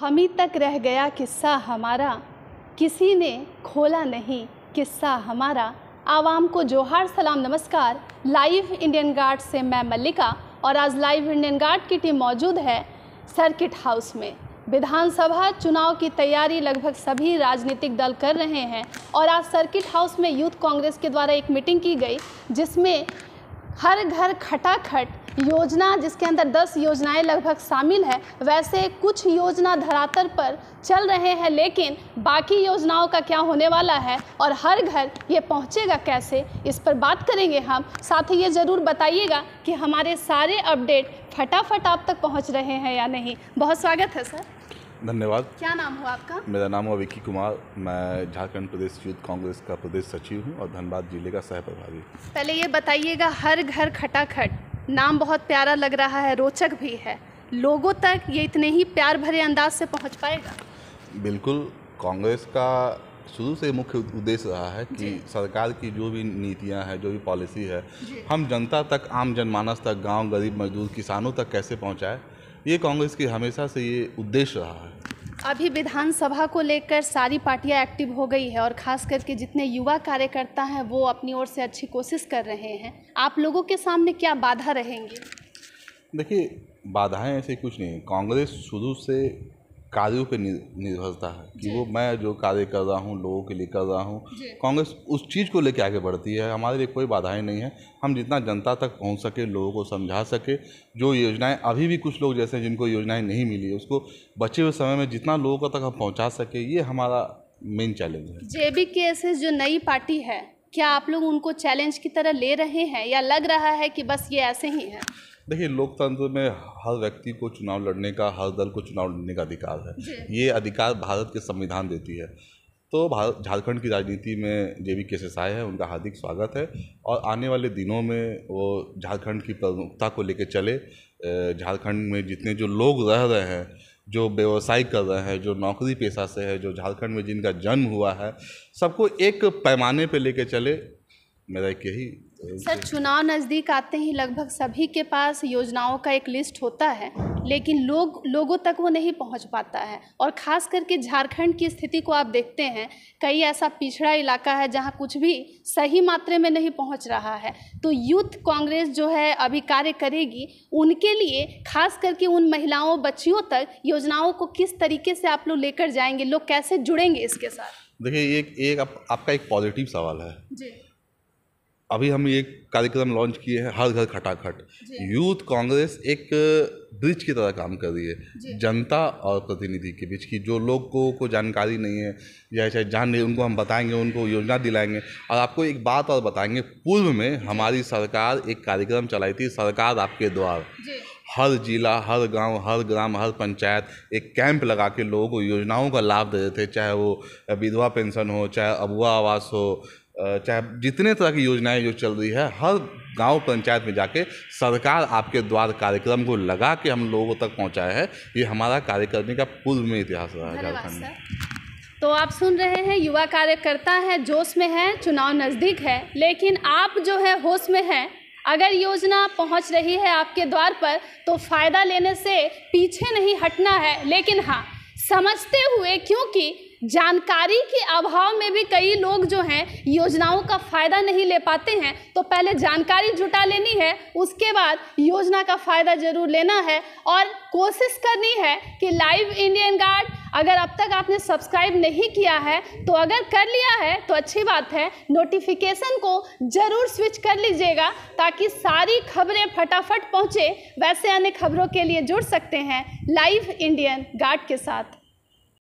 हम ही तक रह गया किस्सा हमारा किसी ने खोला नहीं किस्सा हमारा आवाम को जोहार सलाम नमस्कार लाइव इंडियन गार्ड से मैं मल्लिका और आज लाइव इंडियन गार्ड की टीम मौजूद है सर्किट हाउस में विधानसभा चुनाव की तैयारी लगभग सभी राजनीतिक दल कर रहे हैं और आज सर्किट हाउस में यूथ कांग्रेस के द्वारा एक मीटिंग की गई जिसमें हर घर खटाखट योजना जिसके अंदर 10 योजनाएं लगभग शामिल है वैसे कुछ योजना धरातल पर चल रहे हैं लेकिन बाकी योजनाओं का क्या होने वाला है और हर घर ये पहुंचेगा कैसे इस पर बात करेंगे हम साथ ही ये ज़रूर बताइएगा कि हमारे सारे अपडेट फटाफट आप तक पहुंच रहे हैं या नहीं बहुत स्वागत है सर धन्यवाद क्या नाम हुआ आपका मेरा नाम हुआ विक्की कुमार मैं झारखंड प्रदेश यूथ कांग्रेस का प्रदेश सचिव हूँ और धनबाद जिले का सह प्रभारी पहले ये बताइएगा हर घर खटाखट नाम बहुत प्यारा लग रहा है रोचक भी है लोगों तक ये इतने ही प्यार भरे अंदाज से पहुंच पाएगा बिल्कुल कांग्रेस का शुरू से मुख्य उद्देश्य रहा है कि सरकार की जो भी नीतियां हैं जो भी पॉलिसी है हम जनता तक आम जनमानस तक गांव गरीब मजदूर किसानों तक कैसे पहुंचाए ये कांग्रेस की हमेशा से ये उद्देश्य रहा है अभी विधानसभा को लेकर सारी पार्टियां एक्टिव हो गई है और खास करके जितने युवा कार्यकर्ता हैं वो अपनी ओर से अच्छी कोशिश कर रहे हैं आप लोगों के सामने क्या बाधा रहेंगी देखिए बाधाएं ऐसे कुछ नहीं कांग्रेस शुरू से कार्यों पे निर्भरता है कि वो मैं जो कार्य कर रहा हूँ लोगों के लिए कर रहा हूँ कांग्रेस उस चीज़ को लेकर आगे बढ़ती है हमारे लिए कोई बाधाएं नहीं है हम जितना जनता तक पहुँच सके लोगों को समझा सके जो योजनाएं अभी भी कुछ लोग जैसे जिनको योजनाएं नहीं मिली उसको बचे हुए समय में जितना लोगों तक हम पहुँचा सके ये हमारा मेन चैलेंज है बी के जो नई पार्टी है क्या आप लोग उनको चैलेंज की तरह ले रहे हैं या लग रहा है कि बस ये ऐसे ही है देखिए लोकतंत्र में हर व्यक्ति को चुनाव लड़ने का हर दल को चुनाव लड़ने का अधिकार है ये अधिकार भारत के संविधान देती है तो भारत झारखंड की राजनीति में जे वी के साय है उनका हार्दिक स्वागत है और आने वाले दिनों में वो झारखंड की प्रमुखता को लेकर चले झारखंड में जितने जो लोग रह रहे हैं जो व्यवसाय कर रहे हैं जो नौकरी पेशा से है जो झारखंड में जिनका जन्म हुआ है सबको एक पैमाने पे लेके चले मेरा एक यही सर चुनाव नज़दीक आते ही लगभग सभी के पास योजनाओं का एक लिस्ट होता है लेकिन लोग लोगों तक वो नहीं पहुंच पाता है और ख़ास करके झारखंड की स्थिति को आप देखते हैं कई ऐसा पिछड़ा इलाका है जहां कुछ भी सही मात्रे में नहीं पहुंच रहा है तो यूथ कांग्रेस जो है अभी कार्य करेगी उनके लिए खास करके उन महिलाओं बच्चियों तक योजनाओं को किस तरीके से आप लोग लेकर जाएंगे लोग कैसे जुड़ेंगे इसके साथ देखिए एक एक आप, आपका एक पॉजिटिव सवाल है जी अभी हम ये कार्यक्रम लॉन्च किए हैं हर घर खटाखट यूथ कांग्रेस एक ब्रिज की तरह काम कर रही है जनता और प्रतिनिधि के बीच की जो लोग को को जानकारी नहीं है या चाहे जान नहीं उनको हम बताएंगे उनको योजना दिलाएंगे और आपको एक बात और बताएंगे पूर्व में हमारी सरकार एक कार्यक्रम चलाई थी सरकार आपके द्वार हर जिला हर गांव हर ग्राम हर पंचायत एक कैंप लगा के लोगों को योजनाओं का लाभ दे रहे थे चाहे वो विधवा पेंशन हो चाहे अबुआ आवास हो चाहे जितने तरह की योजनाएं जो चल रही है हर गांव पंचायत में जाके सरकार आपके द्वार कार्यक्रम को लगा के हम लोगों तक पहुंचाया है ये हमारा कार्य करने का पूर्व में इतिहास रहा है झारखंड में तो आप सुन रहे हैं युवा कार्यकर्ता है जोश में है चुनाव नज़दीक है लेकिन आप जो है होश में हैं अगर योजना पहुंच रही है आपके द्वार पर तो फ़ायदा लेने से पीछे नहीं हटना है लेकिन हाँ समझते हुए क्योंकि जानकारी के अभाव में भी कई लोग जो हैं योजनाओं का फ़ायदा नहीं ले पाते हैं तो पहले जानकारी जुटा लेनी है उसके बाद योजना का फ़ायदा ज़रूर लेना है और कोशिश करनी है कि लाइव इंडियन गार्ड अगर अब तक आपने सब्सक्राइब नहीं किया है तो अगर कर लिया है तो अच्छी बात है नोटिफिकेशन को ज़रूर स्विच कर लीजिएगा ताकि सारी खबरें फटाफट पहुँचे वैसे अन्य खबरों के लिए जुड़ सकते हैं लाइव इंडियन गार्ड के साथ